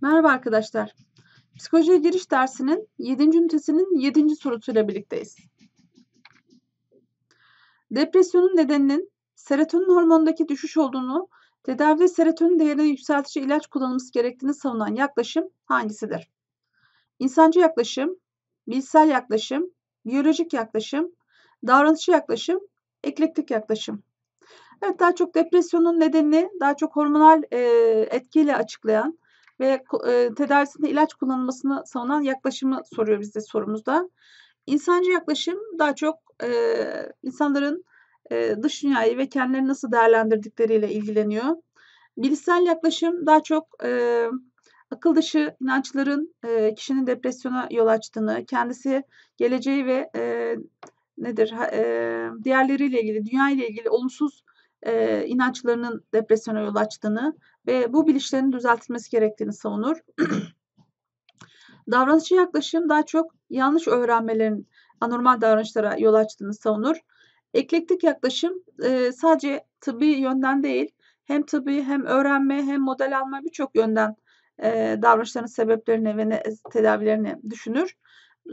Merhaba arkadaşlar. Psikoloji giriş dersinin 7. ünitesinin 7. sorusuyla birlikteyiz. Depresyonun nedeninin serotonin hormonundaki düşüş olduğunu, tedavide serotonin değerini yükseltici ilaç kullanılması gerektiğini savunan yaklaşım hangisidir? İnsancı yaklaşım, bilsel yaklaşım, biyolojik yaklaşım, davranışçı yaklaşım, eklektik yaklaşım. Evet daha çok depresyonun nedenini daha çok hormonal e, etkiyle açıklayan ve e, tedavisinde ilaç kullanılmasını savunan yaklaşımı soruyor bizde sorumuzda. İnsancı yaklaşım daha çok e, insanların e, dış dünyayı ve kendilerini nasıl değerlendirdikleriyle ilgileniyor. Bilişsel yaklaşım daha çok e, akıl dışı inançların e, kişinin depresyona yol açtığını, kendisi geleceği ve e, nedir e, diğerleriyle ilgili, dünya ile ilgili olumsuz e, inançlarının depresyona yol açtığını ve bu bilinçlerin düzeltilmesi gerektiğini savunur. Davranışçı yaklaşım daha çok yanlış öğrenmelerin anormal davranışlara yol açtığını savunur. Eklektik yaklaşım e, sadece tıbbi yönden değil, hem tıbbi hem öğrenme hem model alma birçok yönden e, davranışların sebeplerini ve tedavilerini düşünür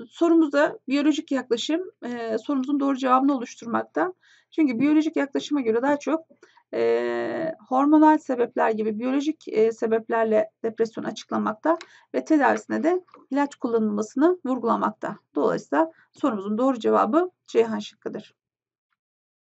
sorumuzda biyolojik yaklaşım e, sorumuzun doğru cevabını oluşturmakta. Çünkü biyolojik yaklaşıma göre daha çok e, hormonal sebepler gibi biyolojik e, sebeplerle depresyon açıklamakta ve tedavisine de ilaç kullanılmasını vurgulamakta. Dolayısıyla sorumuzun doğru cevabı Ceyhan şıkkıdır.